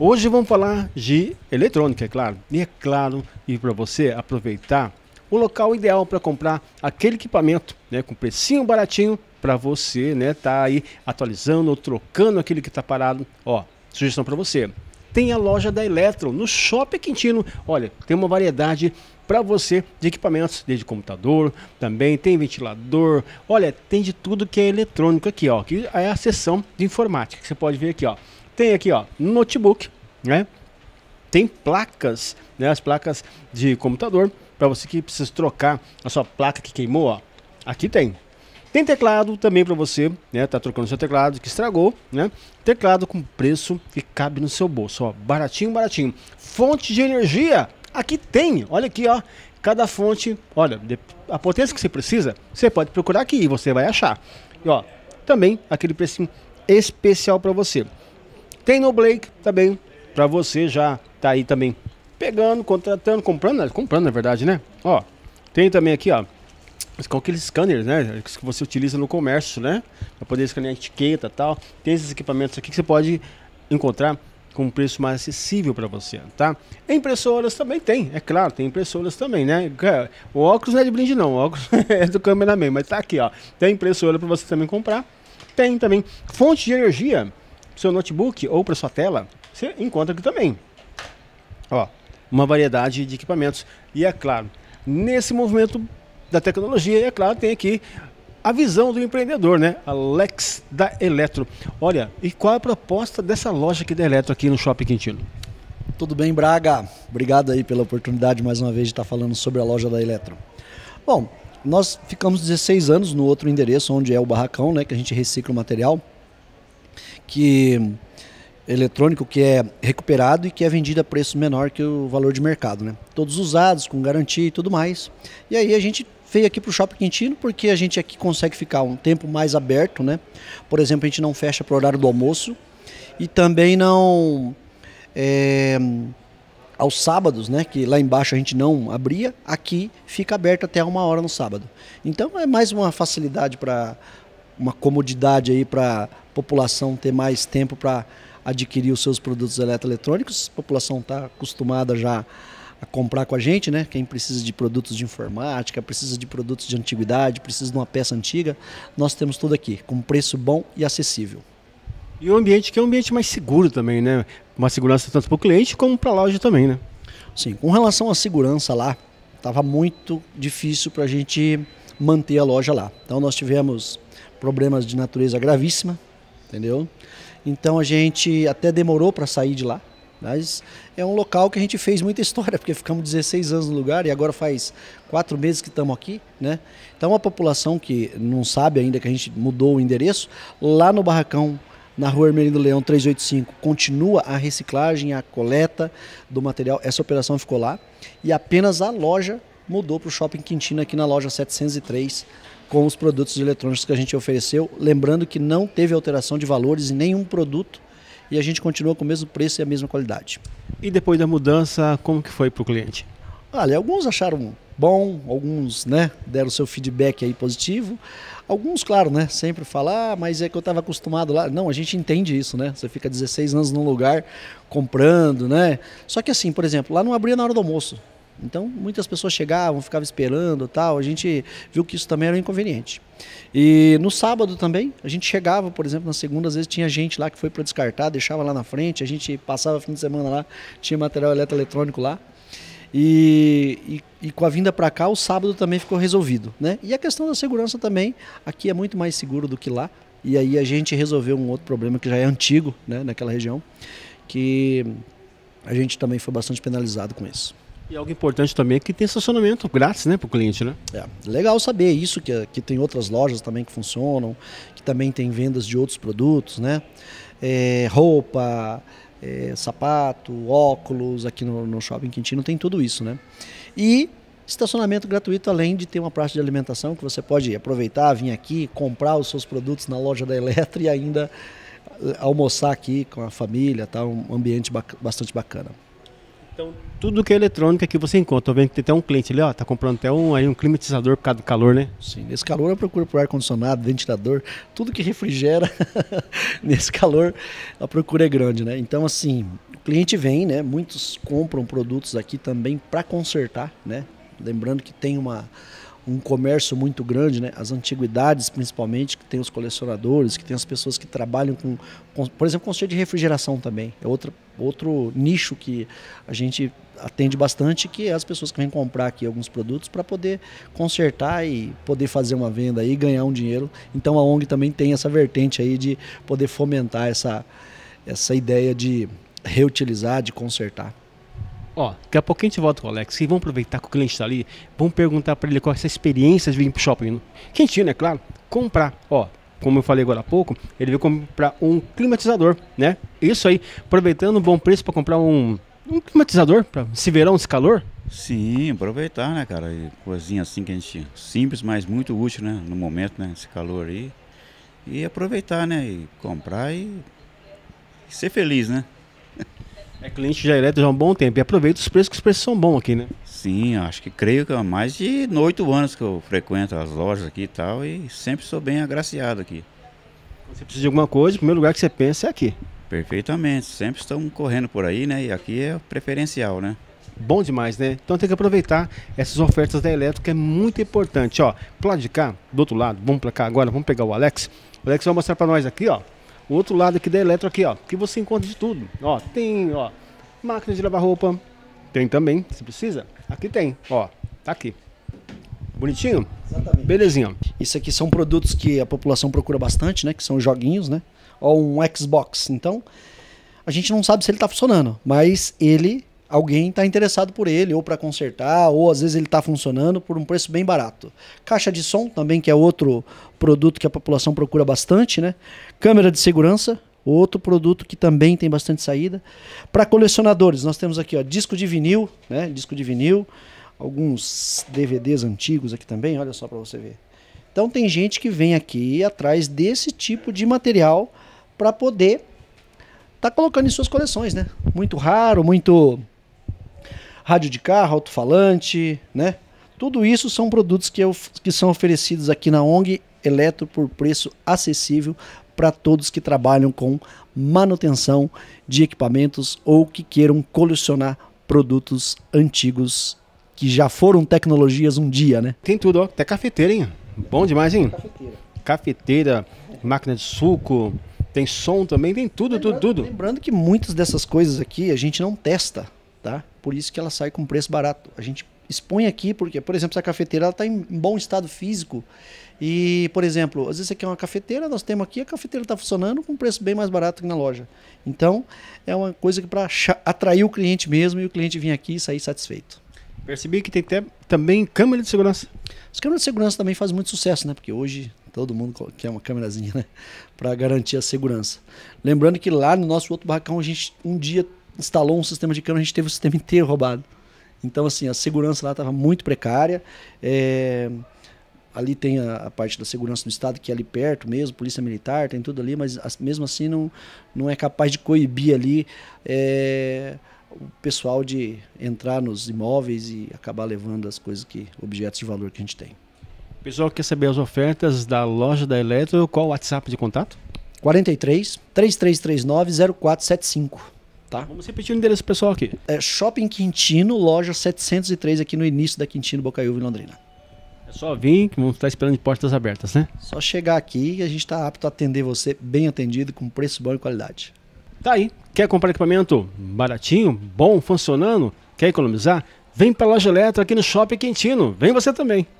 Hoje vamos falar de eletrônica, é claro. E é claro, e para você aproveitar o local ideal para comprar aquele equipamento, né, com precinho baratinho para você, né, tá aí atualizando ou trocando aquele que está parado. Ó, sugestão para você. Tem a loja da Eletro no Shopping Quintino. Olha, tem uma variedade para você de equipamentos, desde computador, também tem ventilador. Olha, tem de tudo que é eletrônico aqui, ó. Que é a seção de informática que você pode ver aqui, ó. Tem aqui, ó, notebook, né? Tem placas, né? As placas de computador para você que precisa trocar a sua placa que queimou, ó. Aqui tem. Tem teclado também para você, né? Tá trocando seu teclado que estragou, né? Teclado com preço que cabe no seu bolso, ó, baratinho, baratinho. Fonte de energia, aqui tem. Olha aqui, ó, cada fonte, olha, a potência que você precisa, você pode procurar aqui e você vai achar. E ó, também aquele preço especial para você. Tem no Blake também, para você já tá aí também pegando, contratando, comprando, comprando na verdade, né? Ó, tem também aqui, ó, com aqueles scanners, né? Que você utiliza no comércio, né? Para poder escanear etiqueta e tal. Tem esses equipamentos aqui que você pode encontrar com um preço mais acessível para você, tá? Impressoras também tem, é claro, tem impressoras também, né? O óculos não é de brinde não, o óculos é do cameraman, mas tá aqui, ó. Tem impressora para você também comprar. Tem também fonte de energia, seu notebook ou para sua tela, você encontra aqui também. Ó, uma variedade de equipamentos. E é claro, nesse movimento da tecnologia, é claro, tem aqui a visão do empreendedor, né? Alex da Eletro. Olha, e qual a proposta dessa loja aqui da Eletro aqui no Shopping Quintino? Tudo bem, Braga? Obrigado aí pela oportunidade mais uma vez de estar falando sobre a loja da Eletro. Bom, nós ficamos 16 anos no outro endereço, onde é o barracão, né, que a gente recicla o material que eletrônico que é recuperado e que é vendido a preço menor que o valor de mercado, né? Todos usados, com garantia e tudo mais. E aí a gente veio aqui para o Shopping Quintino porque a gente aqui consegue ficar um tempo mais aberto, né? Por exemplo, a gente não fecha para o horário do almoço e também não é, aos sábados, né? Que lá embaixo a gente não abria, aqui fica aberto até uma hora no sábado. Então é mais uma facilidade para uma comodidade aí para a população ter mais tempo para adquirir os seus produtos eletroeletrônicos. A população está acostumada já a comprar com a gente, né? Quem precisa de produtos de informática, precisa de produtos de antiguidade, precisa de uma peça antiga, nós temos tudo aqui, com preço bom e acessível. E o ambiente que é um ambiente mais seguro também, né? Uma segurança tanto para o cliente como para a loja também, né? Sim, com relação à segurança lá, estava muito difícil para a gente manter a loja lá. Então nós tivemos problemas de natureza gravíssima, entendeu? Então a gente até demorou para sair de lá, mas é um local que a gente fez muita história, porque ficamos 16 anos no lugar e agora faz quatro meses que estamos aqui, né? Então a população que não sabe ainda que a gente mudou o endereço, lá no barracão na rua Hermelino Leão 385, continua a reciclagem, a coleta do material. Essa operação ficou lá e apenas a loja mudou para o Shopping Quintina aqui na loja 703 com os produtos eletrônicos que a gente ofereceu. Lembrando que não teve alteração de valores em nenhum produto e a gente continua com o mesmo preço e a mesma qualidade. E depois da mudança, como que foi para o cliente? Olha, alguns acharam bom, alguns né, deram seu feedback aí positivo. Alguns, claro, né, sempre falar, ah, mas é que eu estava acostumado lá. Não, a gente entende isso, né? Você fica 16 anos num lugar comprando, né? Só que assim, por exemplo, lá não abria na hora do almoço. Então, muitas pessoas chegavam, ficavam esperando tal. A gente viu que isso também era um inconveniente. E no sábado também, a gente chegava, por exemplo, na segunda, às vezes tinha gente lá que foi para descartar, deixava lá na frente, a gente passava fim de semana lá, tinha material eletroeletrônico lá. E, e, e, com a vinda para cá, o sábado também ficou resolvido. Né? E a questão da segurança também, aqui é muito mais seguro do que lá. E aí a gente resolveu um outro problema que já é antigo né, naquela região, que a gente também foi bastante penalizado com isso. E algo importante também é que tem estacionamento grátis, né, para o cliente, né? É, legal saber isso, que, que tem outras lojas também que funcionam, que também tem vendas de outros produtos, né? É, roupa, é, sapato, óculos, aqui no, no Shopping Quintino tem tudo isso, né? E estacionamento gratuito, além de ter uma praça de alimentação que você pode aproveitar, vir aqui, comprar os seus produtos na loja da Eletra e ainda eh, almoçar aqui com a família, tá? Um ambiente bastante bacana. Então, tudo que é eletrônica que você encontra. eu vendo que tem até um cliente ali, ó, tá comprando até um, aí um climatizador por causa do calor, né? Sim, nesse calor eu procuro por ar-condicionado, ventilador, tudo que refrigera. nesse calor a procura é grande, né? Então, assim, o cliente vem, né? Muitos compram produtos aqui também para consertar, né? Lembrando que tem uma, um comércio muito grande, né? As antiguidades, principalmente, que tem os colecionadores, que tem as pessoas que trabalham com, com por exemplo, conselho de refrigeração também. É outra outro nicho que a gente atende bastante, que é as pessoas que vêm comprar aqui alguns produtos para poder consertar e poder fazer uma venda e ganhar um dinheiro. Então a ONG também tem essa vertente aí de poder fomentar essa, essa ideia de reutilizar, de consertar. Ó, daqui a pouco a gente volta com o Alex. E vamos aproveitar que o cliente está ali. Vamos perguntar para ele qual é essa experiência de vir para o shopping. Quentinho, né? Claro. Comprar. Ó, como eu falei agora há pouco, ele veio comprar um climatizador, né? Isso aí, aproveitando um bom preço para comprar um, um climatizador, para esse verão, esse calor. Sim, aproveitar, né, cara? coisinha assim que a gente. Simples, mas muito útil, né? No momento, né? Esse calor aí. E aproveitar, né? E comprar e, e ser feliz, né? É cliente já direto é já há um bom tempo. E aproveita os preços, que os preços são bons aqui, né? Sim, acho que creio que há mais de oito anos que eu frequento as lojas aqui e tal, e sempre sou bem agraciado aqui. Você precisa de alguma coisa, o primeiro lugar que você pensa é aqui. Perfeitamente, sempre estão correndo por aí, né? E aqui é preferencial, né? Bom demais, né? Então tem que aproveitar essas ofertas da Elétrica, é muito importante. Ó, pro lado de cá, do outro lado, vamos para cá agora, vamos pegar o Alex. O Alex vai mostrar para nós aqui, ó, o outro lado aqui da Eletro aqui, ó, que você encontra de tudo. Ó, tem, ó, máquina de lavar roupa, tem também, se precisa. Aqui tem, ó, tá aqui. Bonitinho? Exatamente. Belezinha. Isso aqui são produtos que a população procura bastante, né? Que são joguinhos, né? Ou um Xbox. Então, a gente não sabe se ele tá funcionando, mas ele, alguém tá interessado por ele, ou para consertar, ou às vezes ele tá funcionando por um preço bem barato. Caixa de som também, que é outro produto que a população procura bastante, né? Câmera de segurança, Outro produto que também tem bastante saída. Para colecionadores, nós temos aqui ó, disco de vinil, né? Disco de vinil, alguns DVDs antigos aqui também, olha só para você ver. Então tem gente que vem aqui atrás desse tipo de material para poder tá colocando em suas coleções, né? Muito raro, muito rádio de carro, alto-falante, né? Tudo isso são produtos que, eu, que são oferecidos aqui na ONG Eletro por preço acessível para todos que trabalham com manutenção de equipamentos ou que queiram colecionar produtos antigos que já foram tecnologias um dia, né? Tem tudo, ó. Até cafeteira, hein? Bom demais, hein? Cafeteira. Cafeteira, máquina de suco, tem som também, tem tudo, lembrando, tudo, tudo. Lembrando que muitas dessas coisas aqui a gente não testa, tá? Por isso que ela sai com preço barato. A gente expõe aqui, porque, por exemplo, essa cafeteira está em bom estado físico. E, por exemplo, às vezes você quer uma cafeteira, nós temos aqui, a cafeteira está funcionando com um preço bem mais barato que na loja. Então, é uma coisa que para atrair o cliente mesmo e o cliente vir aqui e sair satisfeito. Percebi que tem até, também câmera de segurança. As câmeras de segurança também fazem muito sucesso, né? Porque hoje todo mundo quer uma câmerazinha, né? Para garantir a segurança. Lembrando que lá no nosso outro barracão, a gente um dia instalou um sistema de câmera, a gente teve o sistema inteiro roubado. Então, assim, a segurança lá estava muito precária. É, ali tem a, a, parte da segurança do Estado, que é ali perto mesmo, Polícia Militar, tem tudo ali, mas as, mesmo assim não, não é capaz de coibir ali é, o pessoal de entrar nos imóveis e acabar levando as coisas que, objetos de valor que a gente tem. O pessoal quer saber as ofertas da loja da Eletro, qual o WhatsApp de contato? 43 3339 0475. Tá? Vamos repetir o endereço pessoal aqui. É Shopping Quintino, loja 703 aqui no início da Quintino Bocaiúva em Londrina. É só vir, que vamos estar esperando de portas abertas, né? Só chegar aqui e a gente está apto a atender você bem atendido, com preço bom e qualidade. Tá aí. Quer comprar equipamento baratinho, bom, funcionando? Quer economizar? Vem para a loja Eletro aqui no Shopping Quintino. Vem você também.